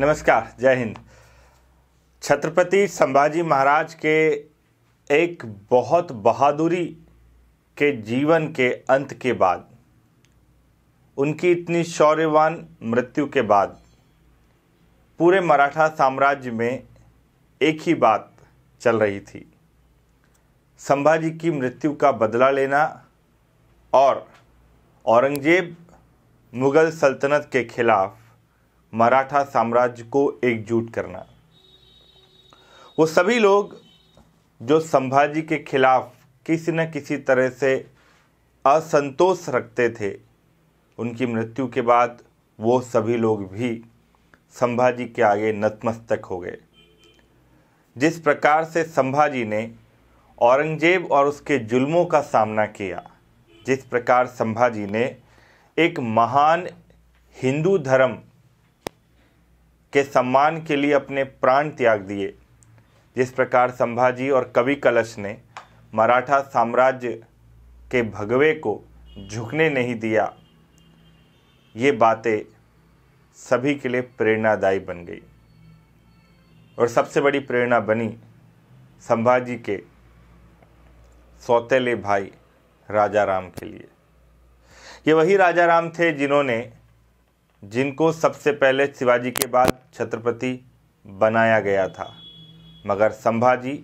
नमस्कार जय हिंद छत्रपति संभाजी महाराज के एक बहुत बहादुरी के जीवन के अंत के बाद उनकी इतनी शौर्यवान मृत्यु के बाद पूरे मराठा साम्राज्य में एक ही बात चल रही थी संभाजी की मृत्यु का बदला लेना और औरंगजेब मुग़ल सल्तनत के खिलाफ़ मराठा साम्राज्य को एकजुट करना वो सभी लोग जो संभाजी के खिलाफ किसी न किसी तरह से असंतोष रखते थे उनकी मृत्यु के बाद वो सभी लोग भी संभाजी के आगे नतमस्तक हो गए जिस प्रकार से संभाजी ने औरंगजेब और उसके जुल्मों का सामना किया जिस प्रकार संभाजी ने एक महान हिंदू धर्म के सम्मान के लिए अपने प्राण त्याग दिए जिस प्रकार संभाजी और कवि कलश ने मराठा साम्राज्य के भगवे को झुकने नहीं दिया ये बातें सभी के लिए प्रेरणादायी बन गई और सबसे बड़ी प्रेरणा बनी संभाजी के सौतेले भाई राजा राम के लिए ये वही राजा राम थे जिन्होंने जिनको सबसे पहले शिवाजी के बाद छत्रपति बनाया गया था मगर संभाजी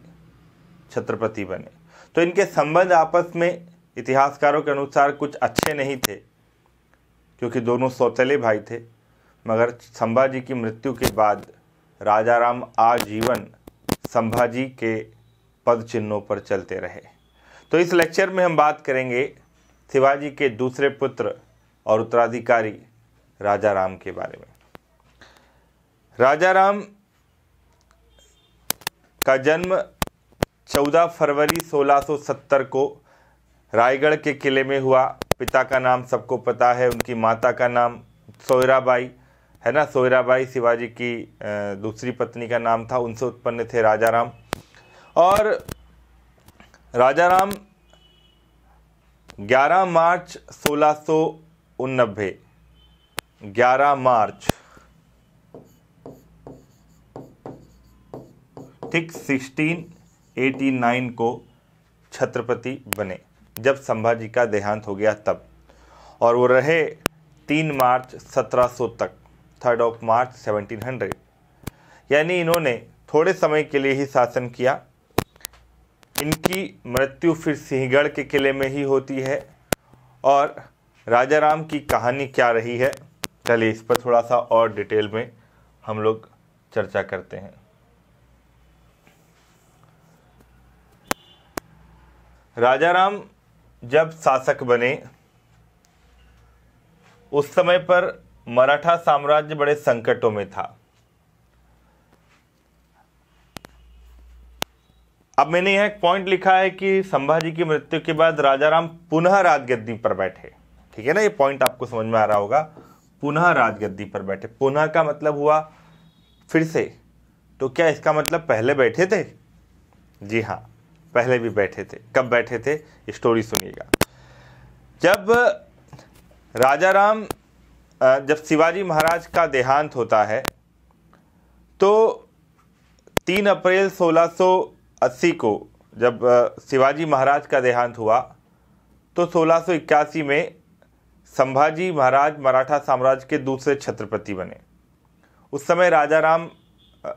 छत्रपति बने तो इनके संबंध आपस में इतिहासकारों के अनुसार कुछ अच्छे नहीं थे क्योंकि दोनों सौतेले भाई थे मगर संभाजी की मृत्यु के बाद राजा राम आजीवन संभाजी के पद चिन्हों पर चलते रहे तो इस लेक्चर में हम बात करेंगे शिवाजी के दूसरे पुत्र और उत्तराधिकारी राजा राम के बारे में राजा राम का जन्म 14 फरवरी 1670 को रायगढ़ के किले में हुआ पिता का नाम सबको पता है उनकी माता का नाम सोयराबाई है ना सोयराबाई शिवाजी की दूसरी पत्नी का नाम था उनसे उत्पन्न थे राजा राम और राजा राम 11 मार्च सोलह 11 मार्च ठीक 1689 को छत्रपति बने जब संभाजी का देहांत हो गया तब और वो रहे तीन मार्च 1700 तक थर्ड ऑफ मार्च 1700 यानी इन्होंने थोड़े समय के लिए ही शासन किया इनकी मृत्यु फिर सिंहगढ़ के किले में ही होती है और राजा राम की कहानी क्या रही है चलिए इस पर थोड़ा सा और डिटेल में हम लोग चर्चा करते हैं राजा राम जब शासक बने उस समय पर मराठा साम्राज्य बड़े संकटों में था अब मैंने यह एक पॉइंट लिखा है कि संभाजी की मृत्यु के बाद राजाराम पुनः राजगद्दी पर बैठे ठीक है ना ये पॉइंट आपको समझ में आ रहा होगा पुनः राजगद्दी पर बैठे पुनः का मतलब हुआ फिर से तो क्या इसका मतलब पहले बैठे थे जी हाँ पहले भी बैठे थे कब बैठे थे स्टोरी सुनिएगा जब राजा राम जब शिवाजी महाराज का देहांत होता है तो 3 अप्रैल 1680 को जब शिवाजी महाराज का देहांत हुआ तो 1681 में संभाजी महाराज मराठा साम्राज्य के दूसरे छत्रपति बने उस समय राजा राम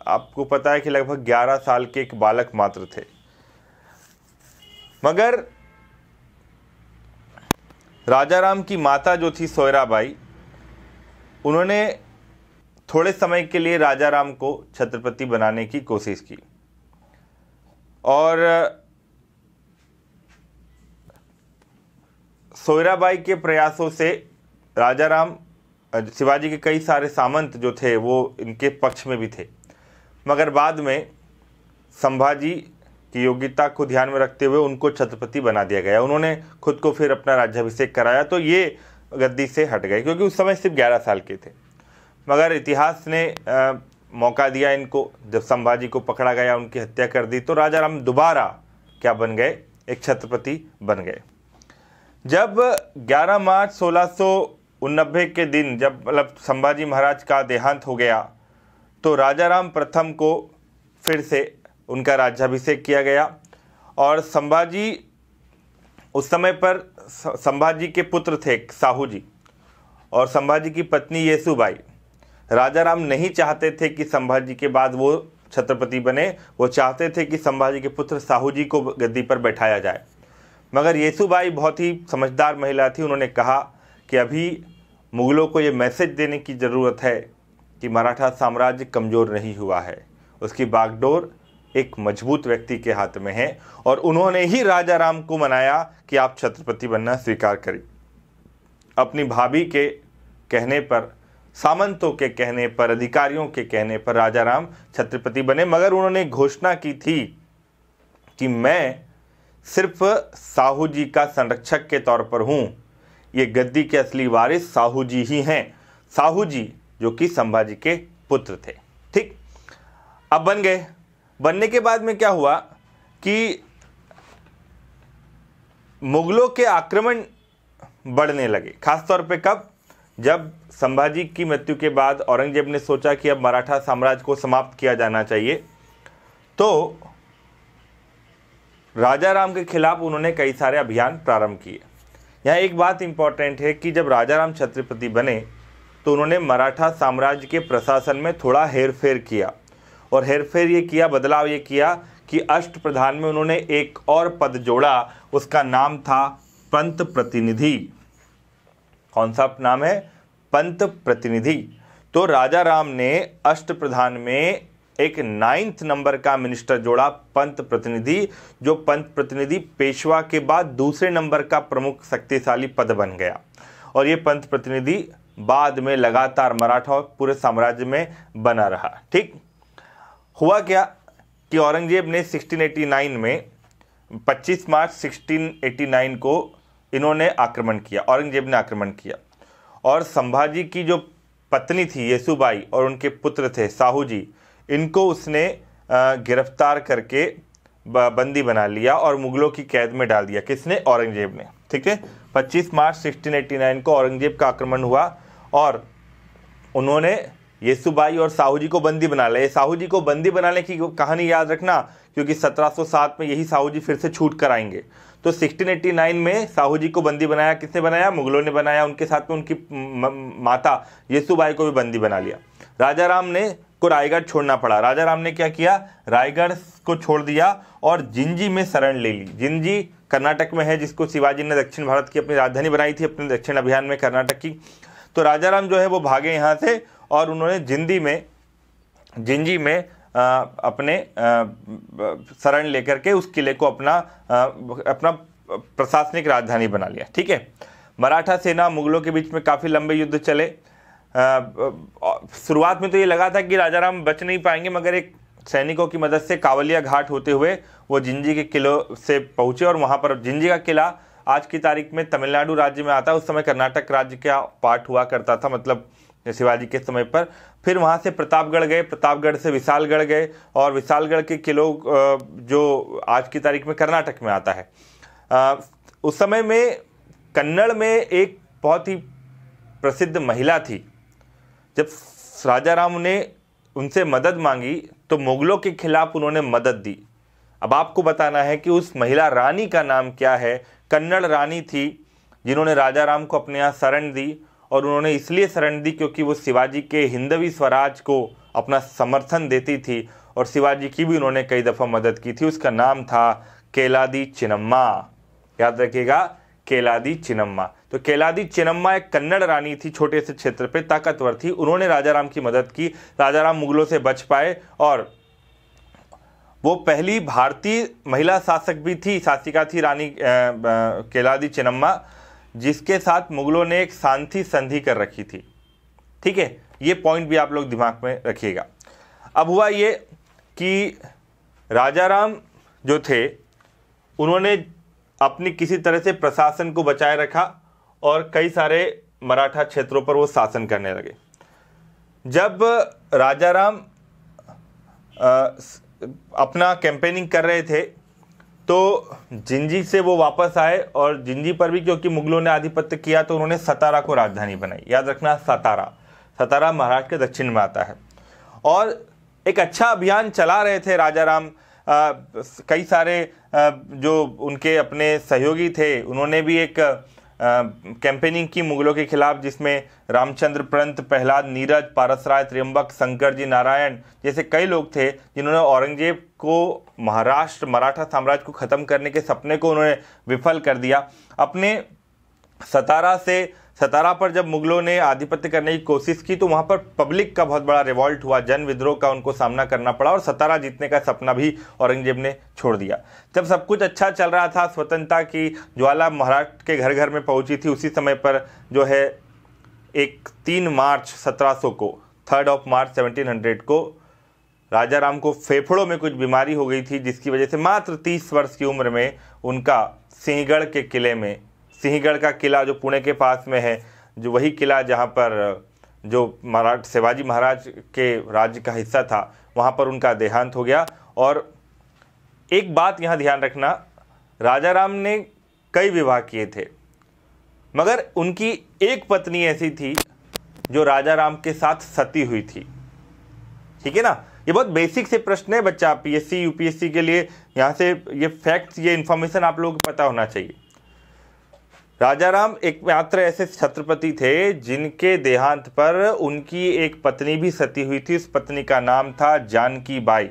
आपको पता है कि लगभग 11 साल के एक बालक मात्र थे मगर राजा राम की माता जो थी सोयराबाई उन्होंने थोड़े समय के लिए राजा राम को छत्रपति बनाने की कोशिश की और सोयराबाई के प्रयासों से राजाराम शिवाजी के कई सारे सामंत जो थे वो इनके पक्ष में भी थे मगर बाद में संभाजी की योग्यता को ध्यान में रखते हुए उनको छत्रपति बना दिया गया उन्होंने खुद को फिर अपना राज्याभिषेक कराया तो ये गद्दी से हट गए क्योंकि उस समय सिर्फ ग्यारह साल के थे मगर इतिहास ने आ, मौका दिया इनको जब संभाजी को पकड़ा गया उनकी हत्या कर दी तो राजा राम दोबारा क्या बन गए एक छत्रपति बन गए जब 11 मार्च सोलह के दिन जब मतलब संभाजी महाराज का देहांत हो गया तो राजा राम प्रथम को फिर से उनका राज्याभिषेक किया गया और संभाजी उस समय पर संभाजी के पुत्र थे साहू जी और संभाजी की पत्नी येसुबाई राजा राम नहीं चाहते थे कि संभाजी के बाद वो छत्रपति बने वो चाहते थे कि संभाजी के पुत्र साहू जी को गद्दी पर बैठाया जाए मगर येसुबाई बहुत ही समझदार महिला थी उन्होंने कहा कि अभी मुग़लों को ये मैसेज देने की ज़रूरत है कि मराठा साम्राज्य कमज़ोर नहीं हुआ है उसकी बागडोर एक मजबूत व्यक्ति के हाथ में है और उन्होंने ही राजा राम को मनाया कि आप छत्रपति बनना स्वीकार करें अपनी भाभी के कहने पर सामंतों के कहने पर अधिकारियों के कहने पर राजा राम छत्रपति बने मगर उन्होंने घोषणा की थी कि मैं सिर्फ साहू जी का संरक्षक के तौर पर हूँ ये गद्दी के असली वारिस साहू जी ही हैं साहू जी जो कि संभाजी के पुत्र थे ठीक अब बन गए बनने के बाद में क्या हुआ कि मुगलों के आक्रमण बढ़ने लगे खासतौर पे कब जब संभाजी की मृत्यु के बाद औरंगजेब ने सोचा कि अब मराठा साम्राज्य को समाप्त किया जाना चाहिए तो राजा राम के खिलाफ उन्होंने कई सारे अभियान प्रारंभ किए यहाँ एक बात इम्पॉर्टेंट है कि जब राजा राम छत्रपति बने तो उन्होंने मराठा साम्राज्य के प्रशासन में थोड़ा हेरफेर किया और हेरफेर ये किया बदलाव ये किया कि अष्ट प्रधान में उन्होंने एक और पद जोड़ा उसका नाम था पंत प्रतिनिधि कौन सा नाम है पंत प्रतिनिधि तो राजा राम ने अष्ट प्रधान में एक नाइन्थ नंबर का मिनिस्टर जोड़ा पंत प्रतिनिधि जो पंत प्रतिनिधि पेशवा के बाद दूसरे नंबर का प्रमुख शक्तिशाली पद बन गया और ये पंत प्रतिनिधि बाद में लगातार मराठा पूरे साम्राज्य में बना रहा ठीक हुआ क्या कि औरंगजेब ने 1689 में 25 मार्च 1689 को इन्होंने आक्रमण किया औरंगजेब ने आक्रमण किया और संभाजी की जो पत्नी थी येसुबाई और उनके पुत्र थे साहू जी इनको उसने गिरफ्तार करके बंदी बना लिया और मुगलों की कैद में डाल दिया किसने औरंगजेब ने ठीक है 25 मार्च 1689 को औरंगजेब का आक्रमण हुआ और उन्होंने येसुबाई और साहू जी को बंदी बना लिया साहू जी को बंदी बनाने की कहानी याद रखना क्योंकि 1707 में यही साहू जी फिर से छूट कर आएंगे तो 1689 में साहू जी को बंदी बनाया किसने बनाया मुगलों ने बनाया उनके साथ में उनकी माता येसुबाई को भी बंदी बना लिया राजा राम ने को रायगढ़ छोड़ना पड़ा राजा राम ने क्या किया रायगढ़ को छोड़ दिया और जिंजी में शरण ले ली जिंजी कर्नाटक में है जिसको शिवाजी ने दक्षिण भारत की अपनी राजधानी बनाई थी अपने दक्षिण अभियान में कर्नाटक की तो राजा राम जो है वो भागे यहाँ से और उन्होंने जिंदी में जिंजी में आ, अपने शरण लेकर के उस किले को अपना आ, अपना प्रशासनिक राजधानी बना लिया ठीक है मराठा सेना मुगलों के बीच में काफ़ी लंबे युद्ध चले शुरुआत में तो ये लगा था कि राजाराम बच नहीं पाएंगे मगर एक सैनिकों की मदद से कावलिया घाट होते हुए वो जिंजी के किलों से पहुंचे और वहाँ पर जिंजी का किला आज की तारीख में तमिलनाडु राज्य में आता उस समय कर्नाटक राज्य का पार्ट हुआ करता था मतलब शिवाजी के समय पर फिर वहाँ से प्रतापगढ़ गए प्रतापगढ़ से विशालगढ़ गए और विशालगढ़ के किलो जो आज की तारीख में कर्नाटक में आता है उस समय में कन्नड़ में एक बहुत ही प्रसिद्ध महिला थी जब राजा राम ने उनसे मदद मांगी तो मुगलों के खिलाफ उन्होंने मदद दी अब आपको बताना है कि उस महिला रानी का नाम क्या है कन्नड़ रानी थी जिन्होंने राजा राम को अपने यहाँ शरण दी और उन्होंने इसलिए शरण दी क्योंकि वो शिवाजी के हिंदवी स्वराज को अपना समर्थन देती थी और शिवाजी की भी उन्होंने कई दफ़ा मदद की थी उसका नाम था केलादी चिनम्मा याद रखिएगा केलादी चिनम्मा तो केलादी चिनम्मा एक कन्नड़ रानी थी छोटे से क्षेत्र पे ताकतवर थी उन्होंने राजा राम की मदद की राजा राम मुगलों से बच पाए और वो पहली भारतीय महिला शासक भी थी शासिका थी रानी केलादी चिनम्मा जिसके साथ मुगलों ने एक शांति संधि कर रखी थी ठीक है ये पॉइंट भी आप लोग दिमाग में रखिएगा अब हुआ ये कि राजा राम जो थे उन्होंने अपनी किसी तरह से प्रशासन को बचाए रखा और कई सारे मराठा क्षेत्रों पर वो शासन करने लगे जब राजा राम अपना कैंपेनिंग कर रहे थे तो जिंजी से वो वापस आए और जिंजी पर भी क्योंकि मुगलों ने आधिपत्य किया तो उन्होंने सतारा को राजधानी बनाई याद रखना सतारा सतारा महाराष्ट्र के दक्षिण में आता है और एक अच्छा अभियान चला रहे थे राजा राम कई सारे आ, जो उनके अपने सहयोगी थे उन्होंने भी एक कैंपेनिंग की मुगलों के खिलाफ जिसमें रामचंद्र प्रंत प्रहलाद नीरज पारसराय त्र्यंबक शंकर जी नारायण जैसे कई लोग थे जिन्होंने औरंगजेब को महाराष्ट्र मराठा साम्राज्य को ख़त्म करने के सपने को उन्होंने विफल कर दिया अपने सतारा से सतारा पर जब मुगलों ने आधिपत्य करने की कोशिश की तो वहाँ पर पब्लिक का बहुत बड़ा रिवॉल्ट हुआ जन विद्रोह का उनको सामना करना पड़ा और सतारा जीतने का सपना भी औरंगजेब ने छोड़ दिया जब सब कुछ अच्छा चल रहा था स्वतंत्रता की ज्वाला महाराष्ट्र के घर घर में पहुँची थी उसी समय पर जो है एक तीन मार्च सत्रह को थर्ड ऑफ मार्च सेवनटीन को राजा राम को फेफड़ों में कुछ बीमारी हो गई थी जिसकी वजह से मात्र तीस वर्ष की उम्र में उनका सिंहगढ़ के किले में सिंहगढ़ का किला जो पुणे के पास में है जो वही किला जहाँ पर जो महाराज शिवाजी महाराज के राज्य का हिस्सा था वहाँ पर उनका देहांत हो गया और एक बात यहाँ ध्यान रखना राजा राम ने कई विवाह किए थे मगर उनकी एक पत्नी ऐसी थी जो राजा राम के साथ सती हुई थी ठीक है ना ये बहुत बेसिक से प्रश्न है बच्चा पीएससी यूपीएससी के लिए यहाँ से ये फैक्ट्स ये इन्फॉर्मेशन आप लोगों को पता होना चाहिए राजाराम एकमात्र ऐसे छत्रपति थे जिनके देहांत पर उनकी एक पत्नी भी सती हुई थी उस पत्नी का नाम था जानकी बाई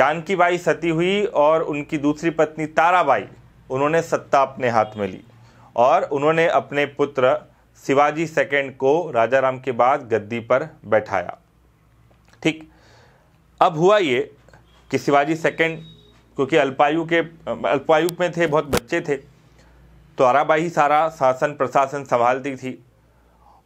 जानकी बाई सती हुई और उनकी दूसरी पत्नी ताराबाई उन्होंने सत्ता अपने हाथ में ली और उन्होंने अपने पुत्र शिवाजी सेकेंड को राजा राम के बाद गद्दी पर बैठाया ठीक अब हुआ ये कि शिवाजी सेकेंड क्योंकि अल्पायु के अल्पायु में थे बहुत बच्चे थे तो आराबाई सारा शासन प्रशासन संभालती थी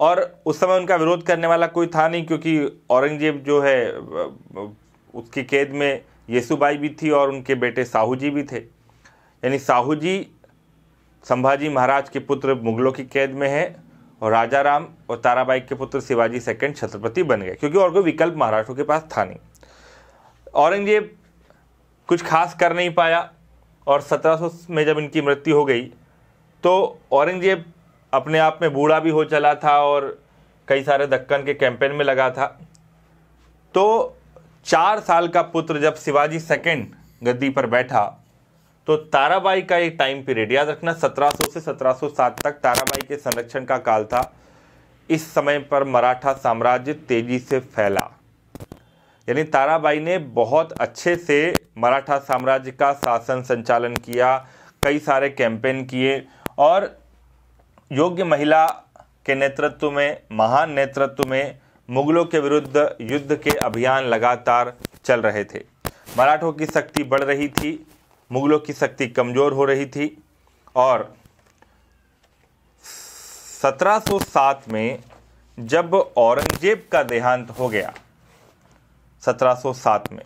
और उस समय उनका विरोध करने वाला कोई था नहीं क्योंकि औरंगजेब जो है उसकी कैद में येसुबाई भी थी और उनके बेटे साहू जी भी थे यानी साहू जी संभाजी महाराज के पुत्र मुगलों की कैद में है और राजा राम और ताराबाई के पुत्र शिवाजी सेकंड छत्रपति बन गए क्योंकि और कोई विकल्प महाराष्ट्र के पास था नहीं औरंगजेब कुछ खास कर नहीं पाया और सत्रह में जब इनकी मृत्यु हो गई तो औरंगजेब अपने आप में बूढ़ा भी हो चला था और कई सारे दक्कन के कैंपेन में लगा था तो चार साल का पुत्र जब शिवाजी सेकेंड गद्दी पर बैठा तो ताराबाई का एक टाइम पीरियड याद रखना 1700 से 1707 तक ताराबाई के संरक्षण का काल था इस समय पर मराठा साम्राज्य तेजी से फैला यानी ताराबाई ने बहुत अच्छे से मराठा साम्राज्य का शासन संचालन किया कई सारे कैंपेन किए और योग्य महिला के नेतृत्व में महान नेतृत्व में मुगलों के विरुद्ध युद्ध के अभियान लगातार चल रहे थे मराठों की शक्ति बढ़ रही थी मुगलों की शक्ति कमज़ोर हो रही थी और 1707 में जब औरंगजेब का देहांत हो गया 1707 में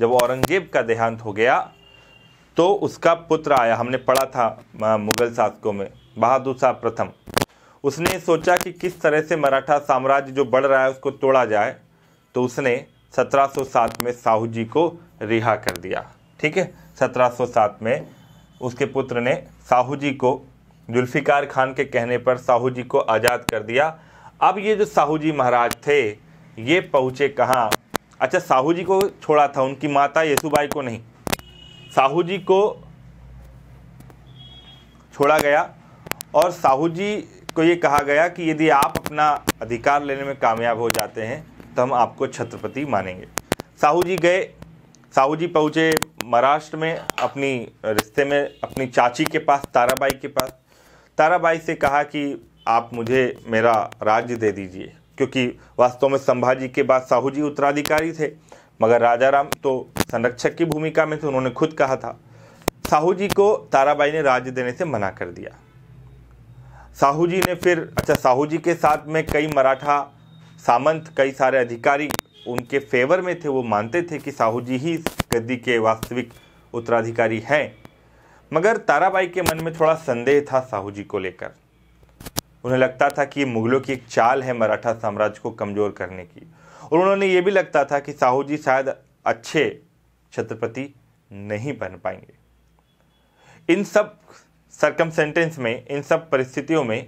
जब औरंगजेब का देहांत हो गया तो उसका पुत्र आया हमने पढ़ा था मुगल शासकों में बहादुर शाह प्रथम उसने सोचा कि किस तरह से मराठा साम्राज्य जो बढ़ रहा है उसको तोड़ा जाए तो उसने 1707 में साहू जी को रिहा कर दिया ठीक है 1707 में उसके पुत्र ने साहू जी को जुल्फ़िकार खान के कहने पर साहू जी को आज़ाद कर दिया अब ये जो साहू जी महाराज थे ये पहुँचे कहाँ अच्छा साहू जी को छोड़ा था उनकी माता येसुबाई को नहीं साहू जी को छोड़ा गया और साहू जी को ये कहा गया कि यदि आप अपना अधिकार लेने में कामयाब हो जाते हैं तो हम आपको छत्रपति मानेंगे साहू जी गए साहू जी पहुँचे महाराष्ट्र में अपनी रिश्ते में अपनी चाची के पास ताराबाई के पास ताराबाई से कहा कि आप मुझे मेरा राज्य दे दीजिए क्योंकि वास्तव में संभाजी के बाद साहू जी उत्तराधिकारी थे मगर राजाराम तो संरक्षक की भूमिका में थे उन्होंने खुद कहा था साहू जी को ताराबाई ने राज्य देने से मना कर दिया साहू जी ने फिर अच्छा साहू जी के साथ में कई मराठा सामंत कई सारे अधिकारी उनके फेवर में थे वो मानते थे कि साहू जी ही गद्दी के वास्तविक उत्तराधिकारी हैं मगर ताराबाई के मन में थोड़ा संदेह था साहू जी को लेकर उन्हें लगता था कि मुगलों की एक चाल है मराठा साम्राज्य को कमज़ोर करने की और उन्होंने ये भी लगता था कि साहू जी शायद अच्छे छत्रपति नहीं बन पाएंगे इन सब सरकम सेंटेंस में इन सब परिस्थितियों में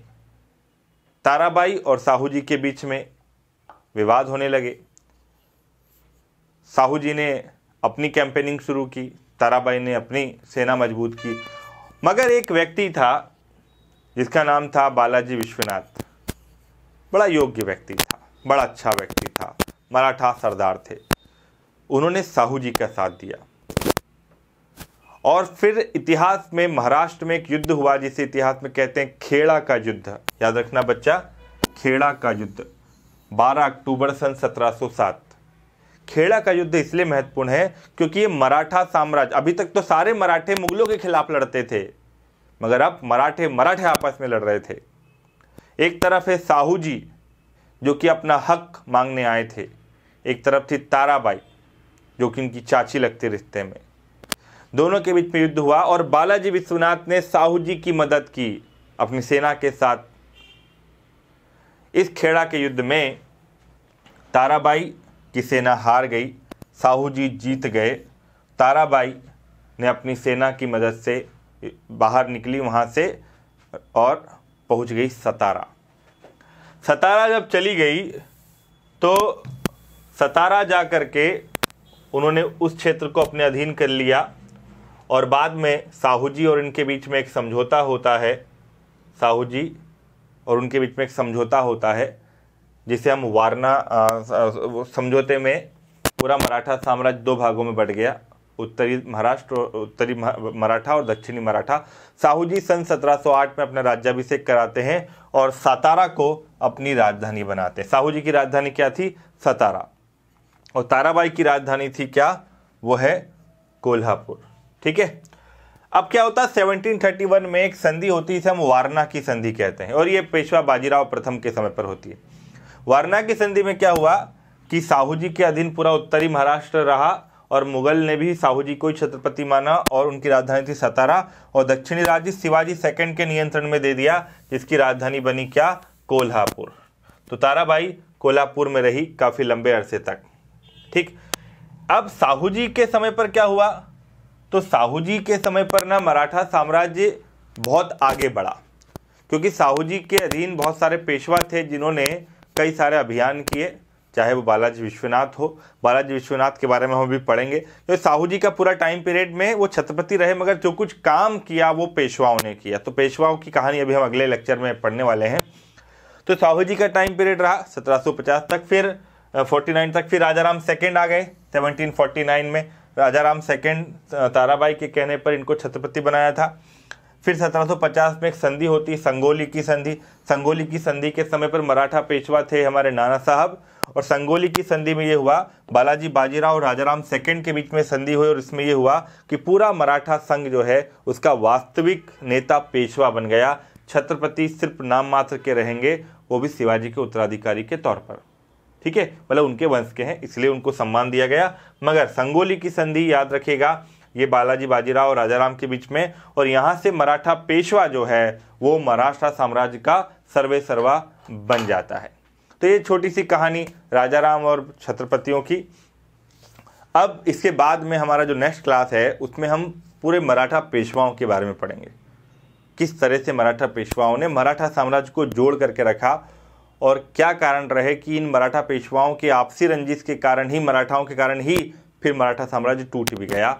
ताराबाई और साहू जी के बीच में विवाद होने लगे साहू जी ने अपनी कैंपेनिंग शुरू की ताराबाई ने अपनी सेना मजबूत की मगर एक व्यक्ति था जिसका नाम था बालाजी विश्वनाथ बड़ा योग्य व्यक्ति था बड़ा अच्छा व्यक्ति था मराठा सरदार थे उन्होंने साहू जी का साथ दिया और फिर इतिहास में महाराष्ट्र में एक युद्ध हुआ जिसे इतिहास में कहते हैं खेड़ा का युद्ध याद रखना बच्चा खेड़ा का युद्ध 12 अक्टूबर सन 1707 खेड़ा का युद्ध इसलिए महत्वपूर्ण है क्योंकि ये मराठा साम्राज्य अभी तक तो सारे मराठे मुगलों के खिलाफ लड़ते थे मगर अब मराठे मराठे आपस में लड़ रहे थे एक तरफ है साहू जी जो कि अपना हक मांगने आए थे एक तरफ थी ताराबाई जो कि इनकी चाची लगती रिश्ते में दोनों के बीच में युद्ध हुआ और बालाजी विश्वनाथ ने साहू जी की मदद की अपनी सेना के साथ इस खेड़ा के युद्ध में ताराबाई की सेना हार गई साहू जी जीत गए ताराबाई ने अपनी सेना की मदद से बाहर निकली वहाँ से और पहुँच गई सतारा सतारा जब चली गई तो सतारा जा कर के उन्होंने उस क्षेत्र को अपने अधीन कर लिया और बाद में साहू जी और इनके बीच में एक समझौता होता है साहू जी और उनके बीच में एक समझौता होता है जिसे हम वारना समझौते में पूरा मराठा साम्राज्य दो भागों में बढ़ गया उत्तरी महाराष्ट्र उत्तरी मराठा और दक्षिणी मराठा साहू जी सन 1708 में अपना राज्याभिषेक कराते हैं और सातारा को अपनी राजधानी बनाते हैं साहू जी की राजधानी क्या थी सतारा और ताराबाई की राजधानी थी क्या वो है कोल्हापुर ठीक है अब क्या होता है 1731 में एक संधि होती है इसे हम वारना की संधि कहते हैं और ये पेशवा बाजीराव प्रथम के समय पर होती है वारना की संधि में क्या हुआ कि साहू जी के अधीन पूरा उत्तरी महाराष्ट्र रहा और मुगल ने भी साहू जी को ही छत्रपति माना और उनकी राजधानी थी सतारा और दक्षिणी राज्य शिवाजी सेकंड के नियंत्रण में दे दिया जिसकी राजधानी बनी क्या कोल्हापुर तो ताराबाई कोल्हापुर में रही काफ़ी लंबे अरसे तक ठीक अब साहू जी के समय पर क्या हुआ तो साहू जी के समय पर ना मराठा साम्राज्य बहुत आगे बढ़ा क्योंकि साहू जी के अधीन बहुत सारे पेशवा थे जिन्होंने कई सारे अभियान किए चाहे वो बालाजी विश्वनाथ हो बालाजी विश्वनाथ के बारे में हम भी पढ़ेंगे तो साहू जी का पूरा टाइम पीरियड में वो छत्रपति रहे मगर जो कुछ काम किया वो पेशवाओं ने किया तो पेशवाओं की कहानी अभी हम अगले लेक्चर में पढ़ने वाले हैं तो साहू जी का टाइम पीरियड रहा 1750 तक फिर 49 तक फिर राजाराम सेकेंड आ गए 1749 में राजाराम सेकेंड ताराबाई के कहने पर इनको छत्रपति बनाया था फिर 1750 में एक संधि होती संगोली की संधि संगोली की संधि के समय पर मराठा पेशवा थे हमारे नाना साहब और संगोली की संधि में ये हुआ बालाजी बाजीराव और राजाराम सेकंड के बीच में संधि हुई और इसमें ये हुआ कि पूरा मराठा संघ जो है उसका वास्तविक नेता पेशवा बन गया छत्रपति सिर्फ नाम मात्र के रहेंगे वो भी शिवाजी के उत्तराधिकारी के तौर पर ठीक है मतलब उनके वंश के हैं इसलिए उनको सम्मान दिया गया मगर संगोली की संधि याद रखेगा ये बालाजी बाजीराव और राजाराम के बीच में और यहाँ से मराठा पेशवा जो है वो महाराष्ट्र साम्राज्य का सर्वे सर्वा बन जाता है तो ये छोटी सी कहानी राजाराम और छत्रपतियों की अब इसके बाद में हमारा जो नेक्स्ट क्लास है उसमें हम पूरे मराठा पेशवाओं के बारे में पढ़ेंगे किस तरह से मराठा पेशवाओं ने मराठा साम्राज्य को जोड़ करके रखा और क्या कारण रहे कि इन मराठा पेशवाओं के आपसी रंजिश के कारण ही मराठाओं के कारण ही फिर मराठा साम्राज्य टूट भी गया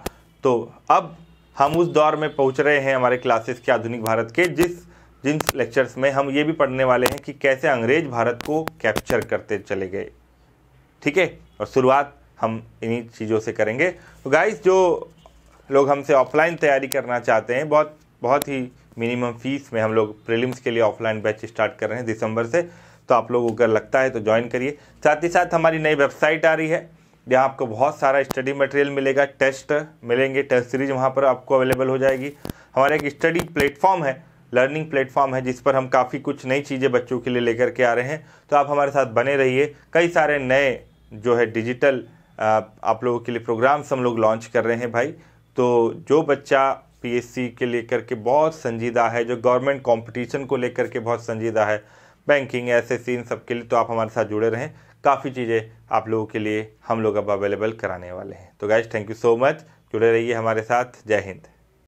तो अब हम उस दौर में पहुंच रहे हैं हमारे क्लासेस के आधुनिक भारत के जिस जिन लेक्चर्स में हम ये भी पढ़ने वाले हैं कि कैसे अंग्रेज भारत को कैप्चर करते चले गए ठीक है और शुरुआत हम इन्हीं चीज़ों से करेंगे तो गाइस जो लोग हमसे ऑफलाइन तैयारी करना चाहते हैं बहुत बहुत ही मिनिमम फीस में हम लोग प्रीलिम्स के लिए ऑफलाइन बैच स्टार्ट कर रहे हैं दिसंबर से तो आप लोगों को लगता है तो ज्वाइन करिए साथ ही साथ हमारी नई वेबसाइट आ रही है जहाँ आपको बहुत सारा स्टडी मटेरियल मिलेगा टेस्ट मिलेंगे टेस्ट सीरीज वहाँ पर आपको अवेलेबल हो जाएगी हमारा एक स्टडी प्लेटफॉर्म है लर्निंग प्लेटफॉर्म है जिस पर हम काफ़ी कुछ नई चीज़ें बच्चों के लिए लेकर के आ रहे हैं तो आप हमारे साथ बने रहिए कई सारे नए जो है डिजिटल आप लोगों के लिए प्रोग्राम्स हम लोग लॉन्च कर रहे हैं भाई तो जो बच्चा पीएससी के लेकर के बहुत संजीदा है जो गवर्नमेंट कंपटीशन को लेकर के बहुत संजीदा है बैंकिंग ऐसे सीन सब के लिए तो आप हमारे साथ जुड़े रहें काफ़ी चीज़ें आप लोगों के लिए हम लोग अब अवेलेबल कराने वाले हैं तो guys thank you so much जुड़े रहिए हमारे साथ जय हिंद